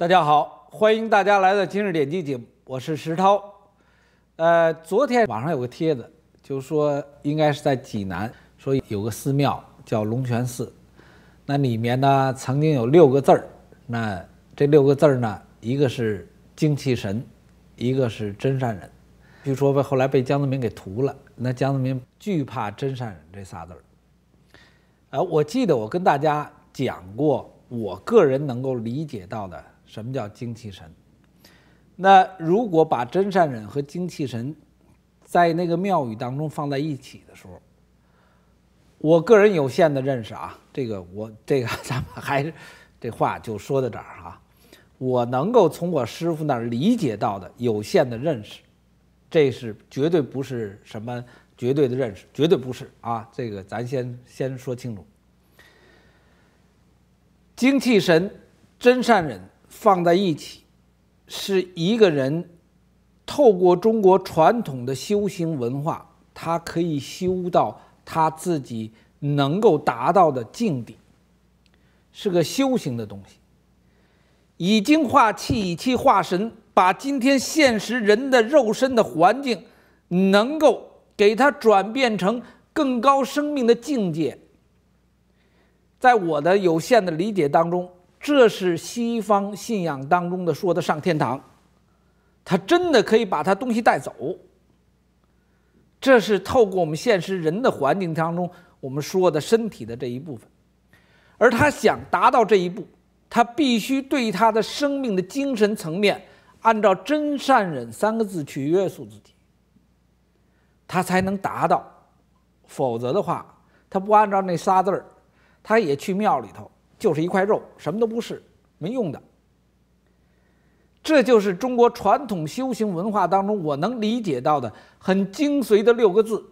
大家好，欢迎大家来到今日点击节目，我是石涛。呃，昨天网上有个帖子，就说应该是在济南，说有个寺庙叫龙泉寺，那里面呢曾经有六个字儿，那这六个字儿呢，一个是精气神，一个是真善人，据说被后来被江泽民给屠了。那江泽民惧怕“真善人”这仨字儿。呃，我记得我跟大家讲过，我个人能够理解到的。什么叫精气神？那如果把真善忍和精气神，在那个庙宇当中放在一起的时候，我个人有限的认识啊，这个我这个咱们还是这话就说到这儿哈。我能够从我师傅那儿理解到的有限的认识，这是绝对不是什么绝对的认识，绝对不是啊。这个咱先先说清楚，精气神、真善忍。放在一起，是一个人透过中国传统的修行文化，他可以修到他自己能够达到的境地，是个修行的东西。以精化气，以气化神，把今天现实人的肉身的环境，能够给它转变成更高生命的境界。在我的有限的理解当中。这是西方信仰当中的说的上天堂，他真的可以把他东西带走。这是透过我们现实人的环境当中，我们说的身体的这一部分，而他想达到这一步，他必须对他的生命的精神层面，按照真善忍三个字去约束自己，他才能达到。否则的话，他不按照那仨字儿，他也去庙里头。就是一块肉，什么都不是，没用的。这就是中国传统修行文化当中我能理解到的很精髓的六个字：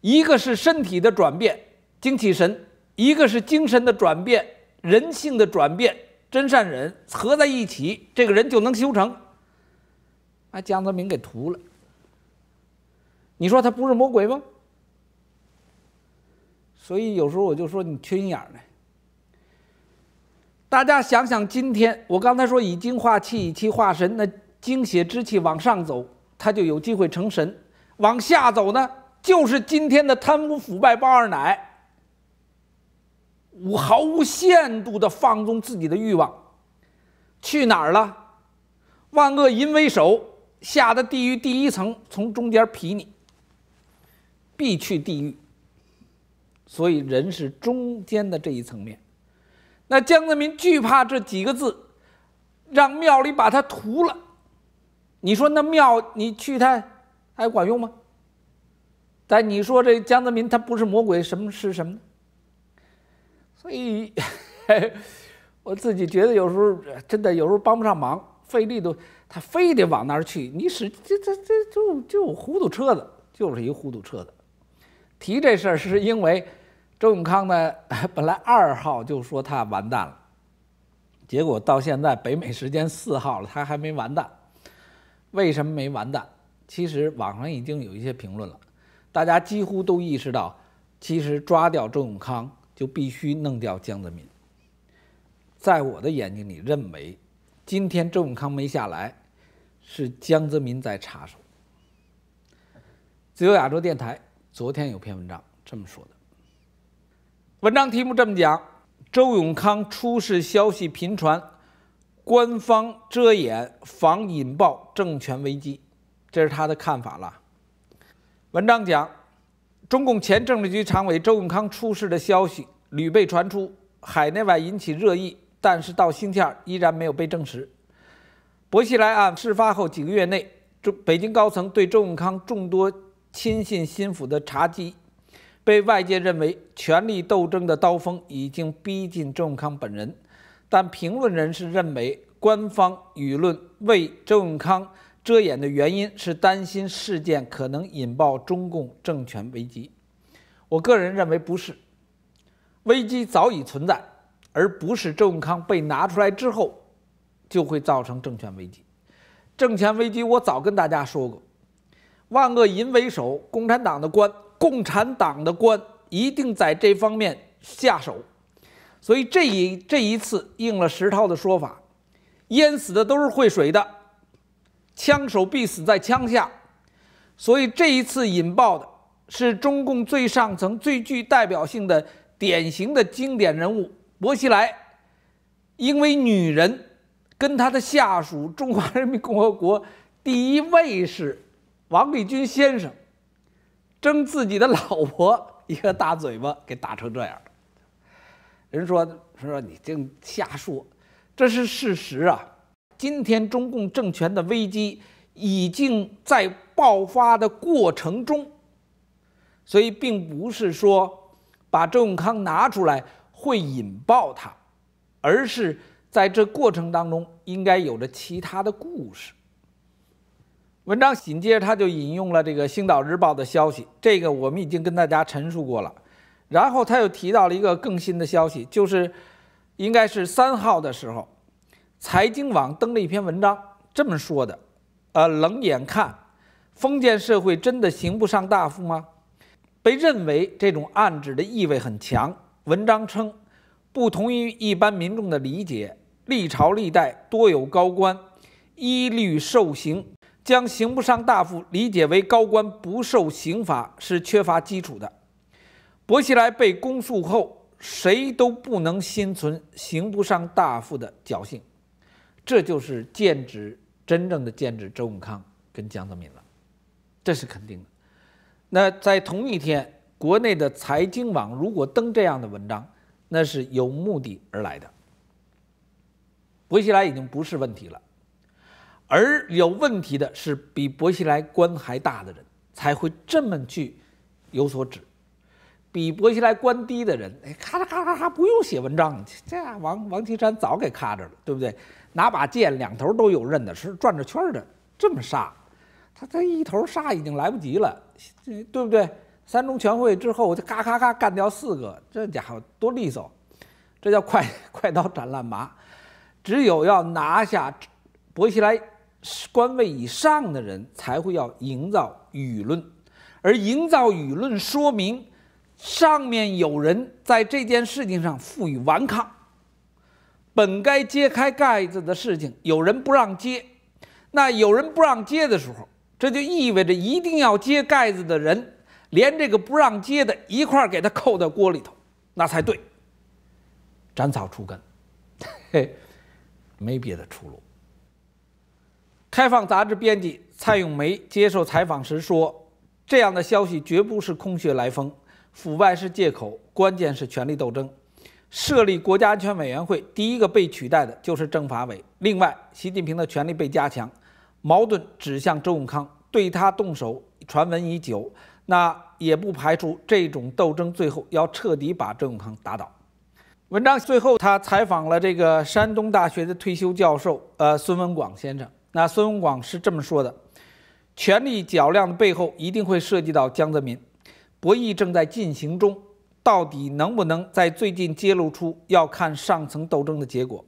一个是身体的转变，精气神；一个是精神的转变，人性的转变，真善忍。合在一起，这个人就能修成。把江泽民给屠了，你说他不是魔鬼吗？所以有时候我就说你缺心眼儿呢。大家想想，今天我刚才说以精化气，以气化神，那精血之气往上走，它就有机会成神；往下走呢，就是今天的贪污腐败、包二奶，无毫无限度的放纵自己的欲望，去哪儿了？万恶淫为首，下的地狱第一层，从中间劈你，必去地狱。所以，人是中间的这一层面。那江泽民惧怕这几个字，让庙里把他屠了。你说那庙你去它还管用吗？但你说这江泽民他不是魔鬼，什么是什么呢？所以 我自己觉得有时候真的有时候帮不上忙，费力都他非得往那儿去。你使这这这就就糊涂车子，就是一糊涂车子。提这事儿是因为。周永康呢，本来二号就说他完蛋了，结果到现在北美时间四号了，他还没完蛋。为什么没完蛋？其实网上已经有一些评论了，大家几乎都意识到，其实抓掉周永康就必须弄掉江泽民。在我的眼睛里，认为今天周永康没下来，是江泽民在插手。自由亚洲电台昨天有篇文章这么说的。文章题目这么讲：周永康出事消息频传，官方遮掩防引爆政权危机，这是他的看法了。文章讲，中共前政治局常委周永康出事的消息屡被传出，海内外引起热议，但是到星期二依然没有被证实。薄熙来案事发后几个月内，中北京高层对周永康众多亲信心腹的查缉。被外界认为权力斗争的刀锋已经逼近周永康本人，但评论人士认为，官方舆论为周永康遮掩的原因是担心事件可能引爆中共政权危机。我个人认为不是，危机早已存在，而不是周永康被拿出来之后就会造成政权危机。政权危机我早跟大家说过，万恶淫为首，共产党的官。共产党的官一定在这方面下手，所以这一这一次应了石涛的说法：淹死的都是会水的，枪手必死在枪下。所以这一次引爆的是中共最上层最具代表性的典型的经典人物薄熙来，因为女人跟他的下属中华人民共和国第一卫士王立军先生。争自己的老婆，一个大嘴巴给打成这样人说说说你净瞎说，这是事实啊。今天中共政权的危机已经在爆发的过程中，所以并不是说把周永康拿出来会引爆他，而是在这过程当中应该有着其他的故事。文章紧接着他就引用了这个《星岛日报》的消息，这个我们已经跟大家陈述过了。然后他又提到了一个更新的消息，就是，应该是三号的时候，财经网登了一篇文章，这么说的：，呃，冷眼看，封建社会真的行不上大夫吗？被认为这种暗指的意味很强。文章称，不同于一般民众的理解，历朝历代多有高官一律受刑。将刑部尚夫理解为高官不受刑罚是缺乏基础的。薄熙来被公诉后，谁都不能心存刑部尚夫的侥幸，这就是剑指真正的剑指周永康跟江泽民了，这是肯定的。那在同一天，国内的财经网如果登这样的文章，那是有目的而来的。薄熙来已经不是问题了。而有问题的是比薄熙来官还大的人才会这么去有所指，比薄熙来官低的人，哎，咔嚓咔嚓咔，不用写文章，这王王岐山早给咔着了，对不对？拿把剑，两头都有刃的是转着圈的，这么杀，他他一头杀已经来不及了，这对不对？三中全会之后，我就咔咔咔干掉四个，这家伙多利索，这叫快快刀斩乱麻。只有要拿下薄熙来。官位以上的人才会要营造舆论，而营造舆论说明上面有人在这件事情上负隅顽抗。本该揭开盖子的事情，有人不让揭，那有人不让揭的时候，这就意味着一定要揭盖子的人，连这个不让揭的一块给他扣到锅里头，那才对，斩草除根，嘿，没别的出路。开放杂志编辑蔡永梅接受采访时说：“这样的消息绝不是空穴来风，腐败是借口，关键是权力斗争。设立国家安全委员会，第一个被取代的就是政法委。另外，习近平的权力被加强，矛盾指向周永康，对他动手传闻已久。那也不排除这种斗争最后要彻底把周永康打倒。”文章最后，他采访了这个山东大学的退休教授，呃，孙文广先生。那孙文广是这么说的：权力较量的背后一定会涉及到江泽民，博弈正在进行中，到底能不能在最近揭露出，要看上层斗争的结果。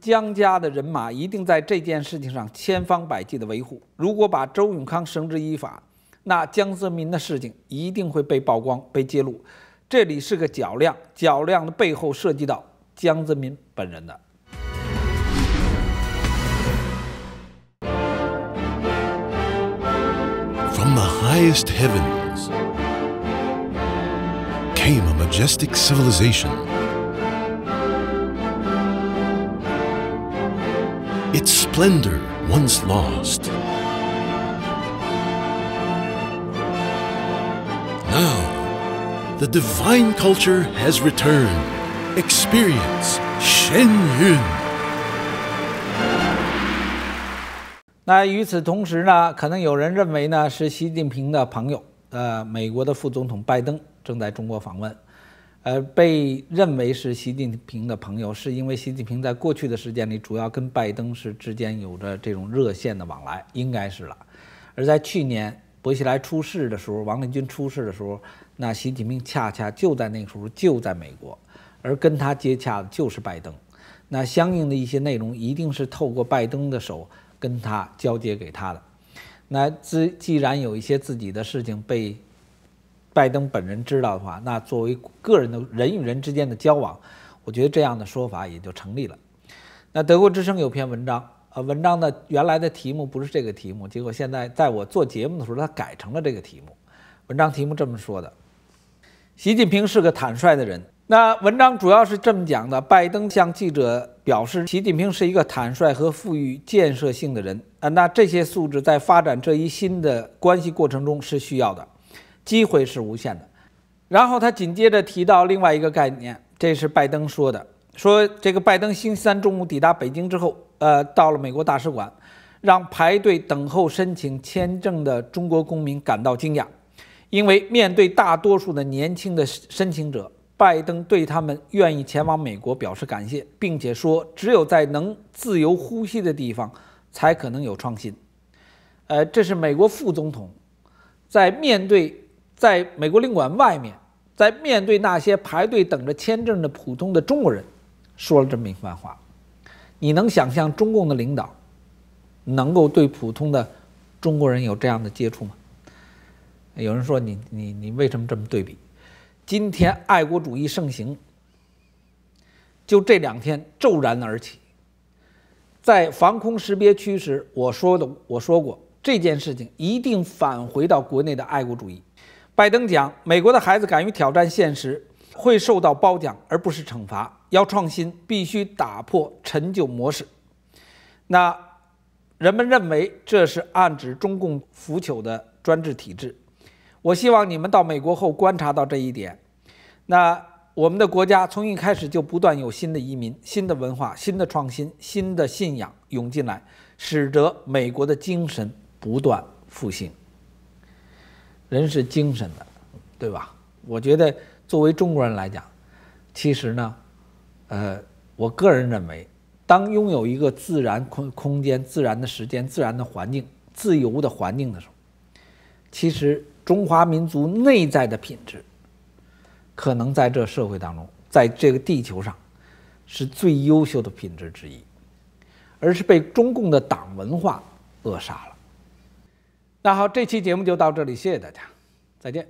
江家的人马一定在这件事情上千方百计地维护。如果把周永康绳之以法，那江泽民的事情一定会被曝光、被揭露。这里是个较量，较量的背后涉及到江泽民本人的。From the highest heavens came a majestic civilization. Its splendor once lost. Now, the divine culture has returned. Experience Shen Yun. 那与此同时呢，可能有人认为呢，是习近平的朋友，呃，美国的副总统拜登正在中国访问，呃，被认为是习近平的朋友，是因为习近平在过去的时间里主要跟拜登是之间有着这种热线的往来，应该是了。而在去年薄熙来出事的时候，王立军出事的时候，那习近平恰恰就在那个时候就在美国，而跟他接洽的就是拜登，那相应的一些内容一定是透过拜登的手。跟他交接给他的，那自既然有一些自己的事情被拜登本人知道的话，那作为个人的人与人之间的交往，我觉得这样的说法也就成立了。那德国之声有篇文章，呃，文章的原来的题目不是这个题目，结果现在在我做节目的时候，他改成了这个题目。文章题目这么说的：习近平是个坦率的人。那文章主要是这么讲的：拜登向记者表示，习近平是一个坦率和富于建设性的人啊。那这些素质在发展这一新的关系过程中是需要的，机会是无限的。然后他紧接着提到另外一个概念，这是拜登说的：说这个拜登星期三中午抵达北京之后，呃，到了美国大使馆，让排队等候申请签证的中国公民感到惊讶，因为面对大多数的年轻的申请者。拜登对他们愿意前往美国表示感谢，并且说：“只有在能自由呼吸的地方，才可能有创新。”呃，这是美国副总统在面对在美国领馆外面，在面对那些排队等着签证的普通的中国人，说了这么一番话。你能想象中共的领导能够对普通的中国人有这样的接触吗？有人说：“你你你，为什么这么对比？”今天爱国主义盛行，就这两天骤然而起。在防空识别区时，我说的我说过这件事情一定返回到国内的爱国主义。拜登讲，美国的孩子敢于挑战现实，会受到褒奖而不是惩罚。要创新，必须打破陈旧模式。那人们认为这是暗指中共腐朽的专制体制。我希望你们到美国后观察到这一点。那我们的国家从一开始就不断有新的移民、新的文化、新的创新、新的信仰涌进来，使得美国的精神不断复兴。人是精神的，对吧？我觉得作为中国人来讲，其实呢，呃，我个人认为，当拥有一个自然空空间、自然的时间、自然的环境、自由的环境的时候，其实。中华民族内在的品质，可能在这社会当中，在这个地球上，是最优秀的品质之一，而是被中共的党文化扼杀了。那好，这期节目就到这里，谢谢大家，再见。